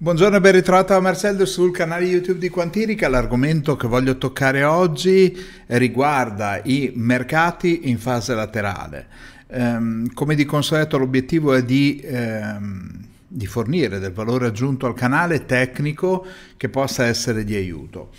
Buongiorno e ben ritrovato a Marcello sul canale YouTube di Quantirica. L'argomento che voglio toccare oggi riguarda i mercati in fase laterale. Ehm, come di consueto l'obiettivo è di, ehm, di fornire del valore aggiunto al canale tecnico che possa essere di aiuto.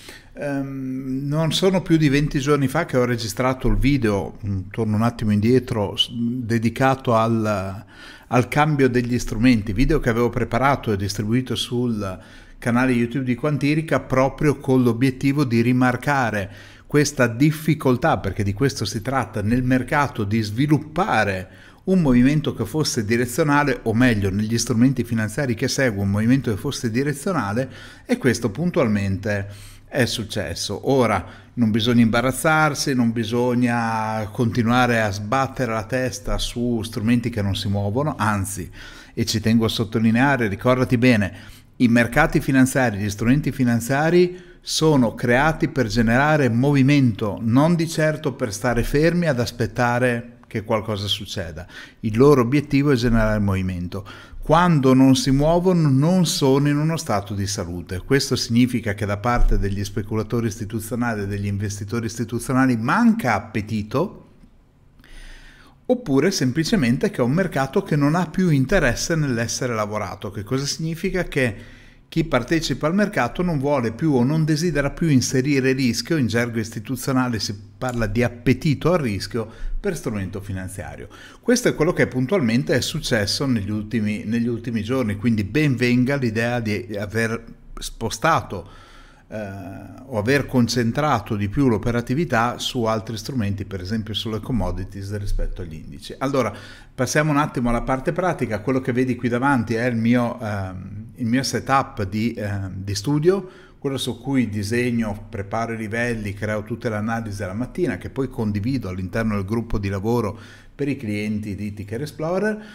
Um, non sono più di 20 giorni fa che ho registrato il video, mm, torno un attimo indietro, dedicato al, al cambio degli strumenti, video che avevo preparato e distribuito sul canale YouTube di Quantirica proprio con l'obiettivo di rimarcare questa difficoltà, perché di questo si tratta nel mercato, di sviluppare un movimento che fosse direzionale, o meglio, negli strumenti finanziari che seguo un movimento che fosse direzionale, e questo puntualmente è successo. Ora non bisogna imbarazzarsi, non bisogna continuare a sbattere la testa su strumenti che non si muovono, anzi, e ci tengo a sottolineare, ricordati bene, i mercati finanziari, gli strumenti finanziari sono creati per generare movimento, non di certo per stare fermi ad aspettare che qualcosa succeda. Il loro obiettivo è generare movimento quando non si muovono non sono in uno stato di salute. Questo significa che da parte degli speculatori istituzionali e degli investitori istituzionali manca appetito oppure semplicemente che è un mercato che non ha più interesse nell'essere lavorato. Che cosa significa? Che chi partecipa al mercato non vuole più o non desidera più inserire rischio, in gergo istituzionale si parla di appetito al rischio, per strumento finanziario. Questo è quello che puntualmente è successo negli ultimi, negli ultimi giorni, quindi ben venga l'idea di aver spostato eh, o aver concentrato di più l'operatività su altri strumenti, per esempio sulle commodities rispetto agli indici. Allora, passiamo un attimo alla parte pratica, quello che vedi qui davanti è il mio... Ehm, il mio setup di, eh, di studio, quello su cui disegno, preparo i livelli, creo tutte le analisi alla mattina che poi condivido all'interno del gruppo di lavoro per i clienti di Ticker Explorer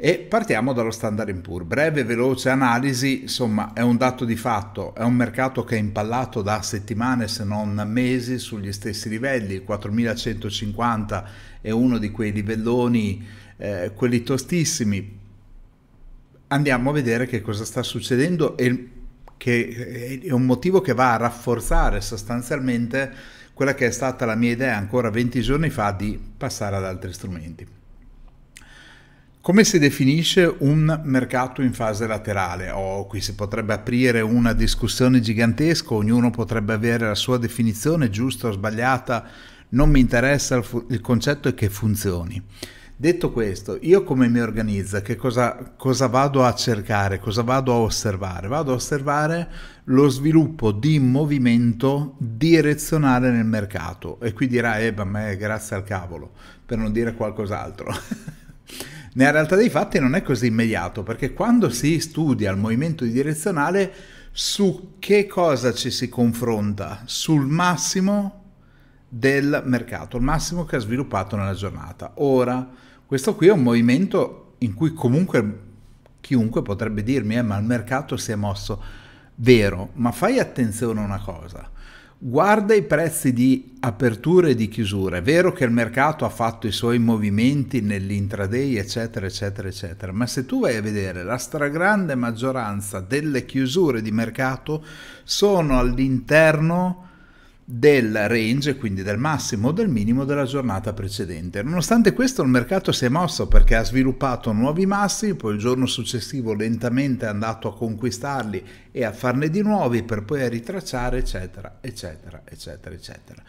e partiamo dallo standard Poor. Breve, veloce analisi, insomma è un dato di fatto, è un mercato che è impallato da settimane se non mesi sugli stessi livelli, il 4150 è uno di quei livelloni, eh, quelli tostissimi, andiamo a vedere che cosa sta succedendo e che eh, è un motivo che va a rafforzare sostanzialmente quella che è stata la mia idea ancora 20 giorni fa di passare ad altri strumenti. Come si definisce un mercato in fase laterale? Oh, qui si potrebbe aprire una discussione gigantesca, ognuno potrebbe avere la sua definizione giusta o sbagliata, non mi interessa, il, fu- il concetto è che funzioni. Detto questo, io come mi organizzo? Che cosa, cosa vado a cercare? Cosa vado a osservare? Vado a osservare lo sviluppo di movimento direzionale nel mercato. E qui dirai, eh, ma me, grazie al cavolo, per non dire qualcos'altro. Nella realtà dei fatti non è così immediato, perché quando si studia il movimento direzionale, su che cosa ci si confronta? Sul massimo del mercato, il massimo che ha sviluppato nella giornata. Ora, questo qui è un movimento in cui comunque chiunque potrebbe dirmi, eh, ma il mercato si è mosso. Vero, ma fai attenzione a una cosa. Guarda i prezzi di aperture e di chiusure. È vero che il mercato ha fatto i suoi movimenti nell'intraday, eccetera, eccetera, eccetera, ma se tu vai a vedere la stragrande maggioranza delle chiusure di mercato sono all'interno del range, quindi del massimo o del minimo della giornata precedente. Nonostante questo il mercato si è mosso perché ha sviluppato nuovi massimi, poi il giorno successivo lentamente è andato a conquistarli e a farne di nuovi per poi a ritracciare, eccetera, eccetera, eccetera, eccetera.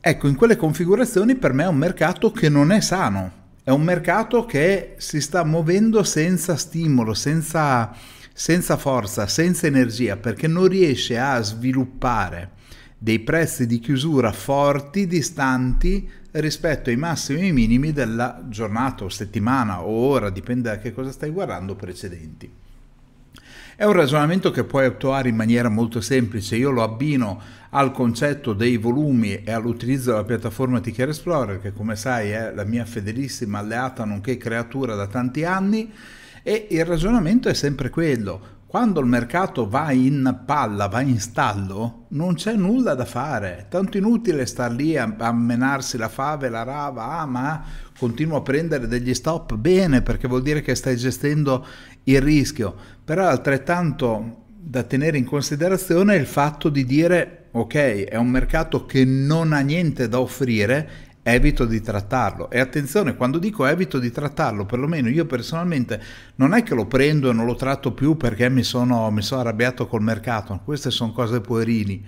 Ecco, in quelle configurazioni per me è un mercato che non è sano, è un mercato che si sta muovendo senza stimolo, senza, senza forza, senza energia, perché non riesce a sviluppare dei prezzi di chiusura forti distanti rispetto ai massimi e ai minimi della giornata o settimana o ora, dipende da che cosa stai guardando, precedenti. È un ragionamento che puoi attuare in maniera molto semplice, io lo abbino al concetto dei volumi e all'utilizzo della piattaforma Ticker Explorer che come sai è la mia fedelissima alleata nonché creatura da tanti anni e il ragionamento è sempre quello, quando il mercato va in palla, va in stallo, non c'è nulla da fare. Tanto inutile star lì a, a menarsi la fave, la rava, ah ma continuo a prendere degli stop, bene, perché vuol dire che stai gestendo il rischio. Però altrettanto da tenere in considerazione il fatto di dire ok, è un mercato che non ha niente da offrire evito di trattarlo. E attenzione, quando dico evito di trattarlo, perlomeno io personalmente non è che lo prendo e non lo tratto più perché mi sono, mi sono arrabbiato col mercato, queste sono cose puerili.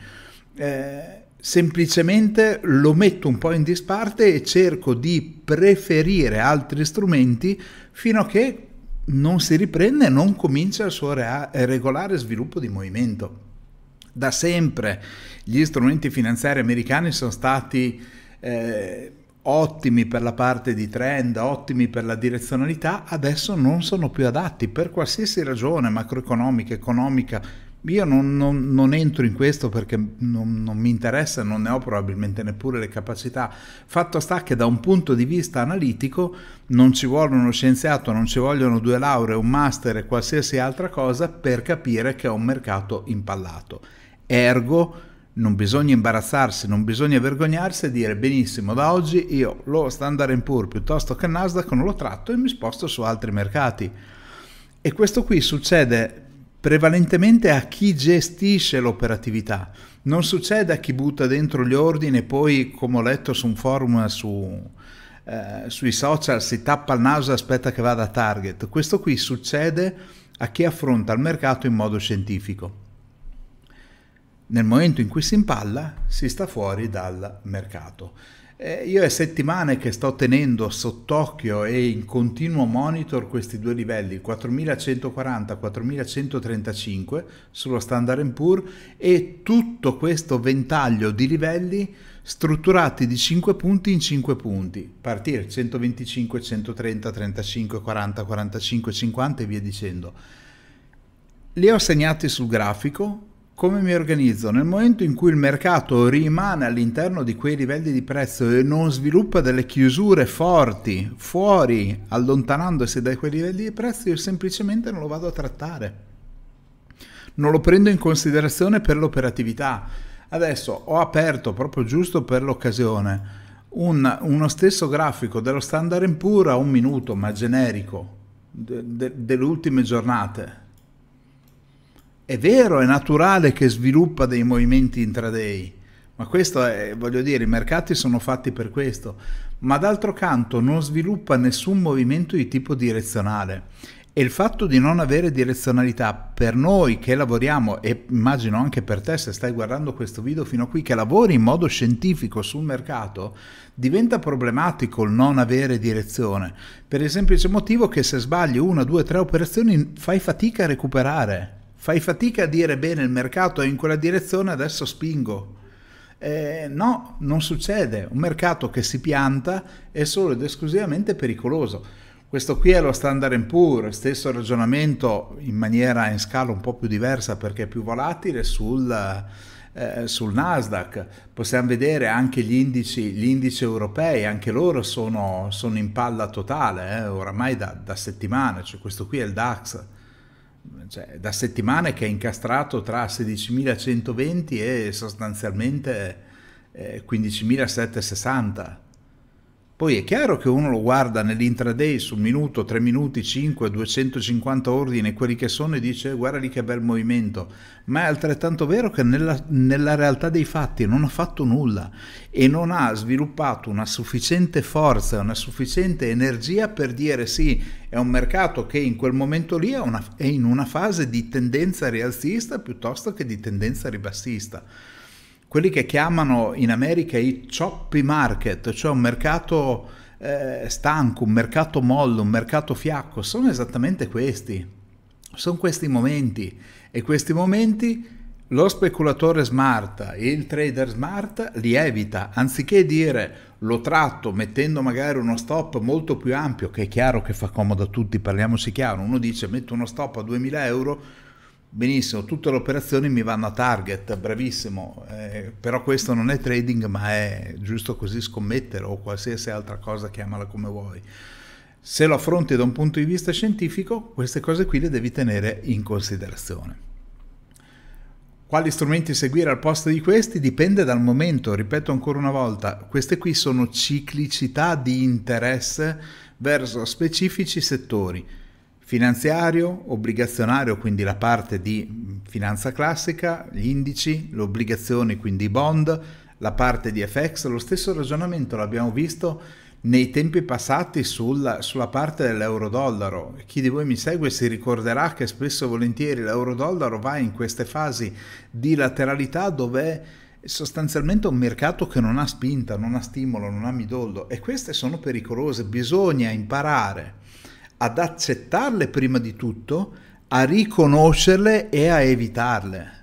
Eh, semplicemente lo metto un po' in disparte e cerco di preferire altri strumenti fino a che non si riprende e non comincia il suo rea- regolare sviluppo di movimento. Da sempre gli strumenti finanziari americani sono stati eh, ottimi per la parte di trend, ottimi per la direzionalità, adesso non sono più adatti per qualsiasi ragione macroeconomica, economica. Io non, non, non entro in questo perché non, non, mi interessa, non ne ho probabilmente neppure le capacità. Fatto sta che da un punto di vista analitico non ci vuole uno scienziato, non ci vogliono due lauree, un master e qualsiasi altra cosa per capire che è un mercato impallato. Ergo, non bisogna imbarazzarsi, non bisogna vergognarsi e dire benissimo, da oggi io lo Standard Poor's piuttosto che Nasdaq non lo tratto e mi sposto su altri mercati. E questo qui succede prevalentemente a chi gestisce l'operatività. Non succede a chi butta dentro gli ordini e poi, come ho letto su un forum su, eh, sui social, si tappa il naso e aspetta che vada a target. Questo qui succede a chi affronta il mercato in modo scientifico nel momento in cui si impalla si sta fuori dal mercato. Eh, io è settimane che sto tenendo sott'occhio e in continuo monitor questi due livelli, 4140-4135 sullo standard Poor e tutto questo ventaglio di livelli strutturati di 5 punti in 5 punti, partire 125, 130, 35, 40, 45, 50 e via dicendo. Li ho segnati sul grafico come mi organizzo? Nel momento in cui il mercato rimane all'interno di quei livelli di prezzo e non sviluppa delle chiusure forti fuori, allontanandosi da quei livelli di prezzo, io semplicemente non lo vado a trattare. Non lo prendo in considerazione per l'operatività. Adesso ho aperto proprio giusto per l'occasione un, uno stesso grafico dello standard in pura un minuto, ma generico, de, de, delle ultime giornate è vero, è naturale che sviluppa dei movimenti intraday, ma questo è, voglio dire, i mercati sono fatti per questo, ma d'altro canto non sviluppa nessun movimento di tipo direzionale. E il fatto di non avere direzionalità per noi che lavoriamo, e immagino anche per te se stai guardando questo video fino a qui, che lavori in modo scientifico sul mercato, diventa problematico il non avere direzione, per il semplice motivo che se sbagli una, due, tre operazioni fai fatica a recuperare fai fatica a dire bene il mercato è in quella direzione, adesso spingo. Eh, no, non succede. Un mercato che si pianta è solo ed esclusivamente pericoloso. Questo qui è lo standard Poor's, stesso ragionamento in maniera in scala un po' più diversa perché è più volatile sul, eh, sul Nasdaq. Possiamo vedere anche gli indici, gli indici europei, anche loro sono, sono in palla totale, eh, oramai da, da settimane, cioè questo qui è il DAX cioè, da settimane che è incastrato tra 16.120 e sostanzialmente 15.760 eh, poi è chiaro che uno lo guarda nell'intraday su un minuto, tre minuti, 5, 250 ordini, quelli che sono e dice guarda lì che bel movimento, ma è altrettanto vero che nella, nella realtà dei fatti non ha fatto nulla e non ha sviluppato una sufficiente forza, una sufficiente energia per dire sì, è un mercato che in quel momento lì è, una, è in una fase di tendenza rialzista piuttosto che di tendenza ribassista quelli che chiamano in America i choppy market, cioè un mercato eh, stanco, un mercato mollo, un mercato fiacco, sono esattamente questi. Sono questi momenti e questi momenti lo speculatore smart, il trader smart li evita, anziché dire lo tratto mettendo magari uno stop molto più ampio, che è chiaro che fa comodo a tutti, parliamoci chiaro, uno dice metto uno stop a 2000 euro, benissimo, tutte le operazioni mi vanno a target, bravissimo, eh, però questo non è trading ma è giusto così scommettere o qualsiasi altra cosa, chiamala come vuoi. Se lo affronti da un punto di vista scientifico, queste cose qui le devi tenere in considerazione. Quali strumenti seguire al posto di questi dipende dal momento, ripeto ancora una volta, queste qui sono ciclicità di interesse verso specifici settori finanziario, obbligazionario, quindi la parte di finanza classica, gli indici, le obbligazioni, quindi i bond, la parte di FX, lo stesso ragionamento l'abbiamo visto nei tempi passati sulla, sulla parte dell'euro-dollaro. Chi di voi mi segue si ricorderà che spesso e volentieri l'euro-dollaro va in queste fasi di lateralità dove è sostanzialmente un mercato che non ha spinta, non ha stimolo, non ha midollo e queste sono pericolose, bisogna imparare ad accettarle prima di tutto, a riconoscerle e a evitarle.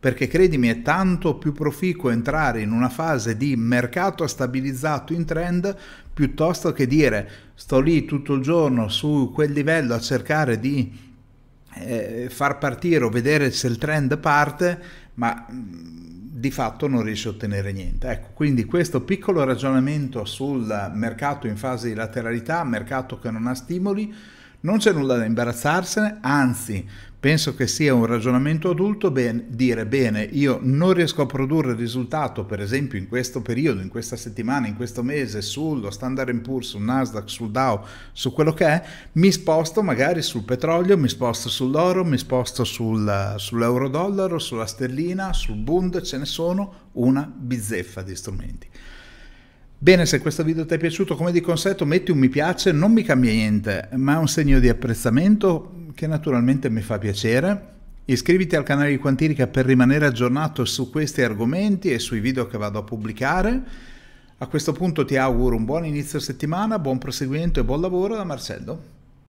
Perché credimi, è tanto più proficuo entrare in una fase di mercato stabilizzato in trend piuttosto che dire sto lì tutto il giorno su quel livello a cercare di eh, far partire o vedere se il trend parte, ma mm, di fatto non riesci a ottenere niente. Ecco, quindi questo piccolo ragionamento sul mercato in fase di lateralità, mercato che non ha stimoli, non c'è nulla da imbarazzarsene, anzi Penso che sia un ragionamento adulto ben, dire bene, io non riesco a produrre risultato, per esempio in questo periodo, in questa settimana, in questo mese, sullo Standard Poor's, sul Nasdaq, sul Dow, su quello che è, mi sposto magari sul petrolio, mi sposto sull'oro, mi sposto sul, sull'euro-dollaro, sulla sterlina, sul Bund, ce ne sono una bizzeffa di strumenti. Bene, se questo video ti è piaciuto, come di consueto, metti un mi piace, non mi cambia niente, ma è un segno di apprezzamento che naturalmente mi fa piacere. Iscriviti al canale di Quantirica per rimanere aggiornato su questi argomenti e sui video che vado a pubblicare. A questo punto ti auguro un buon inizio settimana, buon proseguimento e buon lavoro da Marcello.